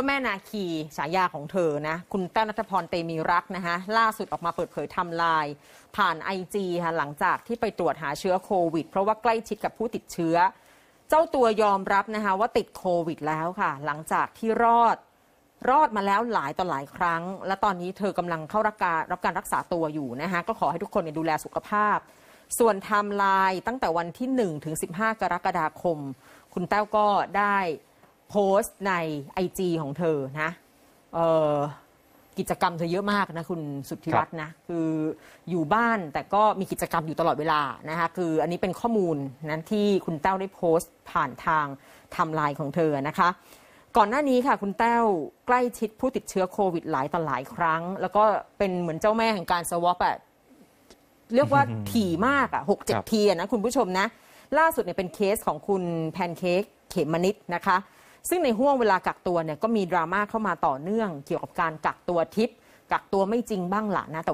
จ้าแม่นาคีฉายาของเธอนะ คุณแต้วนัทพรเตมีรักนะคะล่าสุดออกมาเปิดเผยทำลายผ่านไอจีค่ะหลังจากที่ไปตรวจหาเชื้อโควิดเพราะว่าใกล้ชิดกับผู้ติดเชื้อ เจ้าตัวยอมรับนะคะว่าติดโควิดแล้วค่ะ หลังจากที่รอดรอดมาแล้วหลายต่อหลายครั้ง และตอนนี้เธอกำลังเข้ารับการรับการรักษาตัวอยู่นะคะก็ขอให้ทุกคนดูแลสุขภาพ ส่วนทำลายตั้งแต่วันที่1ถึง15 กรกฎาคม คุณแต้วก็ได้โพสต์ในจีของเธอนะเออกิจกรรมเธอเยอะมากนะคุณสุทธิวัฒน์นะ คืออยู่บ้านแต่ก็มีกิจกรรมอยู่ตลอดเวลานะคะ คืออันนี้เป็นข้อมูลนั้นที่คุณแต้วได้โพสต์ ผ่านทางทำไลน์ของเธอนะคะ ก่อนหน้านี้ค่ะ คุณแต้วใกล้ชิดผู้ติดเชื้อโควิดหลายต่อหลายครั้ง แล้วก็เป็นเหมือนเจ้าแม่ แห่งการสวอปอะเรียกว่าถี่มากอะหกเจ็ดทีนะ คุณผู้ชมนะ ล่าสุดเนี่ยเป็นเคสของคุณแพนเค้กเขมมนิดนะคะซึ่งในห่วงเวลากักตัวเนี่ยก็มีดราม่าเข้ามาต่อเนื่อง เกี่ยวกับการกักตัวทิปกักตัวไม่จริงบ้างหละนะแต่